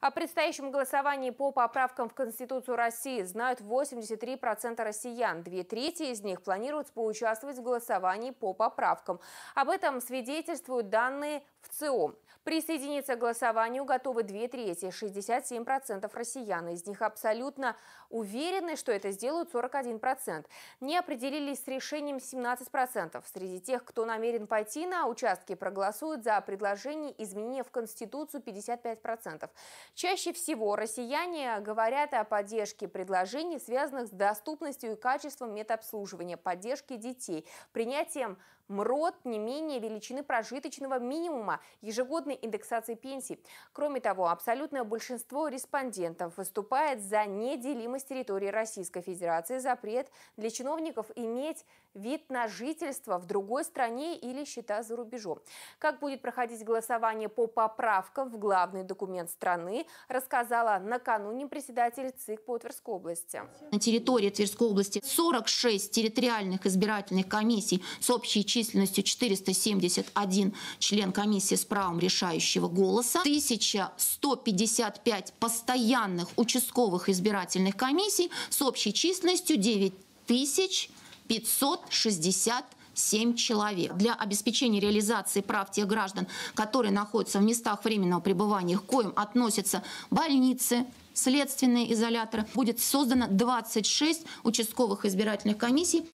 О предстоящем голосовании по поправкам в Конституцию России знают 83% россиян. Две трети из них планируют поучаствовать в голосовании по поправкам. Об этом свидетельствуют данные в ЦИОМ. Присоединиться к голосованию готовы две трети, 67% россиян. Из них абсолютно уверены, что это сделают 41%. Не определились с решением 17%. Среди тех, кто намерен пойти на участки, проголосуют за предложение изменения в Конституцию 55%. Чаще всего россияне говорят о поддержке предложений, связанных с доступностью и качеством медобслуживания, поддержке детей, принятием МРОД не менее величины прожиточного минимума, ежегодно ежегодной индексации пенсий. Кроме того, абсолютное большинство респондентов выступает за неделимость территории Российской Федерации, запрет для чиновников иметь вид на жительство в другой стране или счета за рубежом. Как будет проходить голосование по поправкам в главный документ страны, рассказала накануне председатель ЦИК по Тверской области. На территории Тверской области 46 территориальных избирательных комиссий с общей численностью 471 член комиссии с правом решения решающего голоса, 1155 постоянных участковых избирательных комиссий с общей численностью 9560 7 человек. Для обеспечения реализации прав тех граждан, которые находятся в местах временного пребывания, к коим относятся больницы, следственные изоляторы, будет создано 26 участковых избирательных комиссий.